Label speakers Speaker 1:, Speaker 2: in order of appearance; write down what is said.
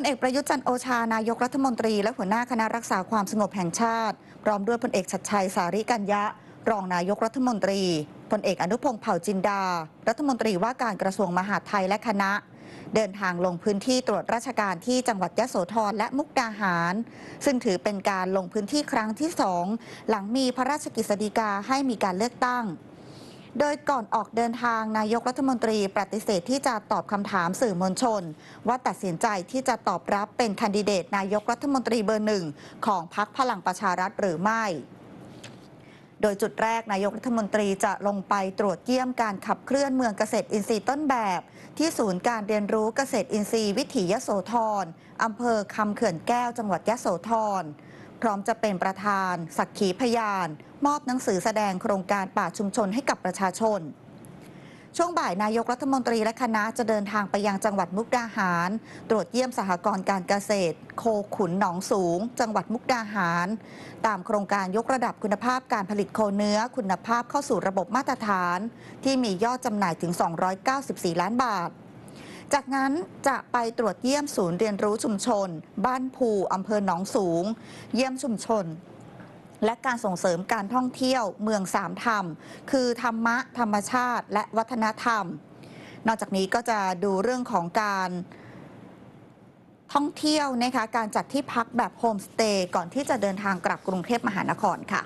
Speaker 1: ลเอกประยุทธ์จันโอชานายกรัฐมนตรีและหัวหน้าคณะรักษาความสงบแห่งชาติ พร้อมด้วยพลเอกชัดชัยสาริกัญญะรองนายกรัฐมนตรีพลเอกอนุพงศ์เผ่าจินดารัฐมนตรีว่าการกระทรวงมหาดไทยและคณะ เดินทางลงพื้นที่ตรวจราชการที่จังหวัดยะโสธรและมุกดาหาร ซึ่งถือเป็นการลงพื้นที่ครั้งที่สองหลังมีพระราชกฤษฎีกาให้มีการเลือกตั้งโดยก่อนออกเดินทางนายกรัฐมนตรีปฏิเสธที่จะตอบคำถามสื่อมวลชน ว่าตัดสินใจที่จะตอบรับเป็นคันดิเดตนายกรัฐมนตรีเบอร์หนึ่งของพรรคพลังประชารัฐหรือไม่ โดยจุดแรกนายกรัฐมนตรีจะลงไปตรวจเยี่ยมการขับเคลื่อนเมืองเกษตรอินทรีย์ต้นแบบที่ศูนย์การเรียนรู้เกษตรอินทรีย์วิถียโสธรอำเภอคำเขื่อนแก้วจังหวัดยโสธรพร้อมจะเป็นประธานสักขีพยานมอบหนังสือแสดงโครงการป่าชุมชนให้กับประชาชน ช่วงบ่ายนายกรัฐมนตรีและคณะจะเดินทางไปยังจังหวัดมุกดาหาร ตรวจเยี่ยมสหกรณ์การเกษตร โคขุนหนองสูง จังหวัดมุกดาหาร ตามโครงการยกระดับคุณภาพการผลิตโคเนื้อคุณภาพเข้าสู่ระบบมาตรฐาน ที่มียอดจำหน่ายถึง 294 ล้านบาท จากนั้นจะไปตรวจเยี่ยมศูนย์เรียนรู้ชุมชน บ้านภูอำเภอหนองสูง เยี่ยมชุมชนและการส่งเสริมการท่องเที่ยวเมืองสามธรรม คือธรรมะธรรมชาติ และวัฒนธรรม นอกจากนี้ก็จะดูเรื่องของการท่องเที่ยวนะคะ การจัดที่พักแบบโฮมสเตย์ก่อนที่จะเดินทางกลับกรุงเทพมหานครค่ะ